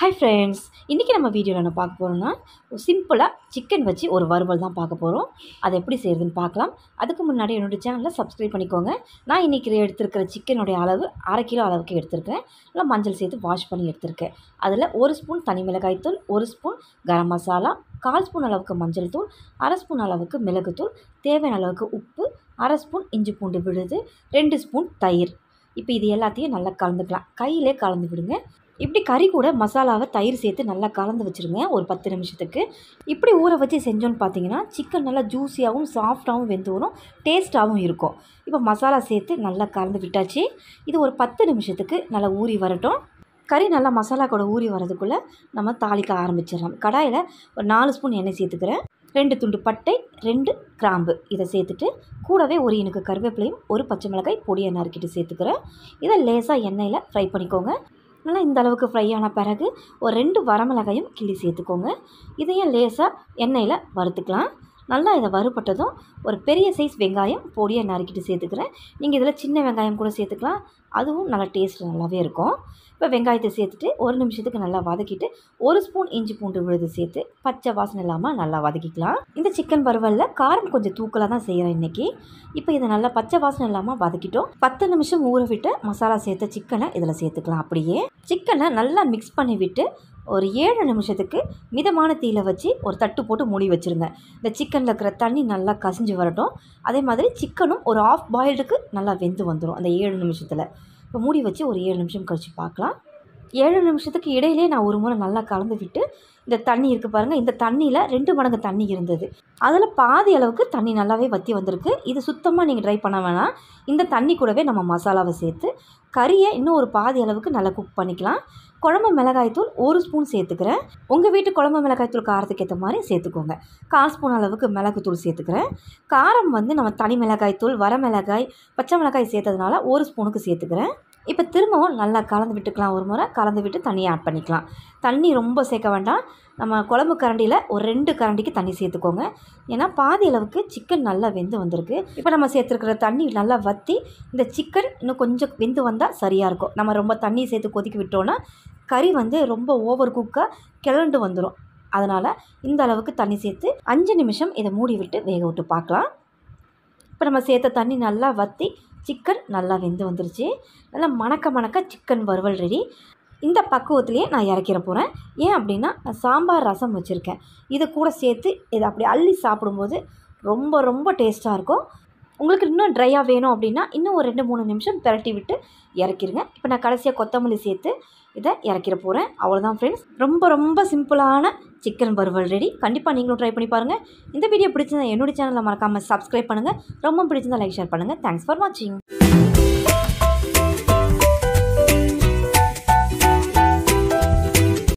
hi friends இன்றைக்கி நம்ம வீடியோவில் என்ன பார்க்க போகிறோம்னா சிம்பிளாக சிக்கன் வச்சு ஒரு வறுவல் தான் பார்க்க போகிறோம் அதை எப்படி செய்கிறதுன்னு பார்க்கலாம் அதுக்கு முன்னாடி என்னோடய சேனலை சப்ஸ்கிரைப் பண்ணிக்கோங்க நான் இன்றைக்கி எடுத்திருக்கிற சிக்கனுடைய அளவு அரை கிலோ அளவுக்கு எடுத்திருக்கேன் நல்லா மஞ்சள் சேர்த்து வாஷ் பண்ணி எடுத்திருக்கேன் அதில் ஒரு ஸ்பூன் தனி மிளகாய்த்தூள் ஒரு ஸ்பூன் கரம் மசாலா கால் ஸ்பூன் அளவுக்கு மஞ்சள் தூள் அரை ஸ்பூன் அளவுக்கு மிளகுத்தூள் தேவையான அளவுக்கு உப்பு அரை ஸ்பூன் இஞ்சி பூண்டு விழுது ரெண்டு ஸ்பூன் தயிர் இப்போ இது எல்லாத்தையும் நல்லா கலந்துக்கலாம் கையிலே கலந்து விடுங்க இப்படி கறி கூட மசாலாவை தயிர் சேர்த்து நல்லா கலந்து வச்சுருங்க ஒரு பத்து நிமிஷத்துக்கு இப்படி ஊற வச்சு செஞ்சோன்னு பார்த்தீங்கன்னா சிக்கன் நல்லா ஜூஸியாகவும் சாஃப்டாகவும் வெந்து வரும் டேஸ்ட்டாகவும் இருக்கும் இப்போ மசாலா சேர்த்து நல்லா கலந்து விட்டாச்சு இது ஒரு பத்து நிமிஷத்துக்கு நல்லா ஊறி வரட்டும் கறி நல்லா மசாலா கூட ஊறி வரதுக்குள்ளே நம்ம தாளிக்க ஆரம்பிச்சிடலாம் கடாயில் ஒரு நாலு ஸ்பூன் எண்ணெய் சேர்த்துக்கிறேன் ரெண்டு துண்டு பட்டை ரெண்டு கிராம்பு இதை சேர்த்துட்டு கூடவே ஒரு இனுக்கு கருவேப்பிலையும் ஒரு பச்சை மிளகாய் பொடியை நறுக்கிட்டு சேர்த்துக்கிறேன் இதை லேசாக எண்ணெயில் ஃப்ரை பண்ணிக்கோங்க நல்லா இந்த அளவுக்கு ஃப்ரை ஆன பிறகு ஒரு ரெண்டு வரமிளகையும் கிள்ளி சேர்த்துக்கோங்க இதையும் லேசாக எண்ணெயில் வறுத்துக்கலாம் நல்லா இதை வறுபட்டதும் ஒரு பெரிய சைஸ் வெங்காயம் பொடியை நறுக்கிட்டு சேர்த்துக்கிறேன் நீங்கள் இதில் சின்ன வெங்காயம் கூட சேர்த்துக்கலாம் அதுவும் நல்லா டேஸ்ட் நல்லாவே இருக்கும் இப்போ வெங்காயத்தை சேர்த்துட்டு ஒரு நிமிஷத்துக்கு நல்லா வதக்கிட்டு ஒரு ஸ்பூன் இஞ்சி பூண்டு விழுது சேர்த்து பச்சை வாசனை இல்லாமல் நல்லா வதக்கிக்கலாம் இந்த சிக்கன் பருவலில் காரம் கொஞ்சம் தூக்கலாக தான் செய்கிறேன் இன்றைக்கி இப்போ இதை நல்லா பச்சை வாசனை இல்லாமல் வதக்கிட்டோம் பத்து நிமிஷம் ஊற விட்டு மசாலா சேர்த்த சிக்கனை இதில் சேர்த்துக்கலாம் அப்படியே சிக்கனை நல்லா மிக்ஸ் பண்ணி விட்டு ஒரு ஏழு நிமிஷத்துக்கு மிதமான தீயில வச்சு ஒரு தட்டு போட்டு மூடி வச்சுருங்க இந்த சிக்கனில் இருக்கிற தண்ணி நல்லா கசிஞ்சு வரட்டும் அதே மாதிரி சிக்கனும் ஒரு ஆஃப் பாயில்டுக்கு நல்லா வெந்து வந்துடும் அந்த ஏழு நிமிஷத்தில் இப்போ மூடி வச்சு ஒரு ஏழு நிமிஷம் கழித்து பார்க்கலாம் ஏழு நிமிஷத்துக்கு இடையிலே நான் ஒரு முறை நல்லா கலந்து விட்டு இந்த தண்ணி இருக்குது பாருங்கள் இந்த தண்ணியில் ரெண்டு மடங்கு தண்ணி இருந்தது அதில் பாதி அளவுக்கு தண்ணி நல்லாவே வற்றி வந்திருக்கு இது சுத்தமாக நீங்கள் ட்ரை பண்ண வேணாம் இந்த தண்ணி கூடவே நம்ம மசாலாவை சேர்த்து கறியை இன்னும் ஒரு பாதி அளவுக்கு நல்லா குக் பண்ணிக்கலாம் குழம்பு மிளகாய்த்தூள் ஒரு ஸ்பூன் சேர்த்துக்கிறேன் உங்கள் வீட்டு குழம்பு மிளகாய்த்தூள் காரத்துக்கு ஏற்ற மாதிரி சேர்த்துக்கோங்க கால் ஸ்பூன் அளவுக்கு மிளகுத்தூள் சேர்த்துக்கிறேன் காரம் வந்து நம்ம தனி மிளகாய்த்தூள் வர மிளகாய் பச்சை மிளகாய் சேர்த்ததுனால ஒரு ஸ்பூனுக்கு சேர்த்துக்கிறேன் இப்போ திரும்பவும் நல்லா கலந்து விட்டுக்கலாம் ஒரு முறை கலந்து விட்டு தண்ணியை ஆட் பண்ணிக்கலாம் தண்ணி ரொம்ப சேர்க்க வேண்டாம் நம்ம குழம்பு கரண்டியில் ஒரு ரெண்டு கரண்டிக்கு தண்ணி சேர்த்துக்கோங்க ஏன்னா பாதி அளவுக்கு சிக்கன் நல்லா வெந்து வந்திருக்கு இப்போ நம்ம சேர்த்துருக்கிற தண்ணி நல்லா வற்றி இந்த சிக்கன் இன்னும் கொஞ்சம் வெந்து வந்தால் சரியாக இருக்கும் நம்ம ரொம்ப தண்ணி சேர்த்து கொதிக்க விட்டோன்னா கறி வந்து ரொம்ப ஓவர் குக்காக கிளண்டு வந்துடும் அதனால் இந்த அளவுக்கு தண்ணி சேர்த்து அஞ்சு நிமிஷம் இதை மூடி விட்டு வேக விட்டு பார்க்கலாம் இப்போ நம்ம சேர்த்த தண்ணி நல்லா வற்றி சிக்கன் நல்லா வெந்து வந்துருச்சு நல்லா மணக்க மணக்க சிக்கன் வறுவல் ரெடி இந்த பக்குவத்துலேயே நான் இறக்கிற போகிறேன் ஏன் அப்படின்னா சாம்பார் ரசம் வச்சுருக்கேன் இதை கூட சேர்த்து இதை அப்படி அள்ளி சாப்பிடும்போது ரொம்ப ரொம்ப டேஸ்ட்டாக இருக்கும் உங்களுக்கு இன்னும் ட்ரையாக வேணும் அப்படின்னா இன்னும் ஒரு ரெண்டு மூணு நிமிஷம் பிரட்டி விட்டு இறக்கிடுங்க இப்போ நான் கடைசியாக கொத்தமல்லி சேர்த்து இதை இறக்கிற போகிறேன் அவ்வளோதான் ஃப்ரெண்ட்ஸ் ரொம்ப ரொம்ப சிம்பிளான சிக்கன் வறுவல் ரெடி கண்டிப்பாக நீங்களும் ட்ரை பண்ணி பாருங்கள் இந்த வீடியோ பிடிச்சிருந்தா என்னுடைய சேனலில் மறக்காமல் சப்ஸ்கிரைப் பண்ணுங்கள் ரொம்ப பிடிச்சிருந்தா லைக் ஷேர் பண்ணுங்கள் தேங்க்ஸ் ஃபார் வாட்சிங்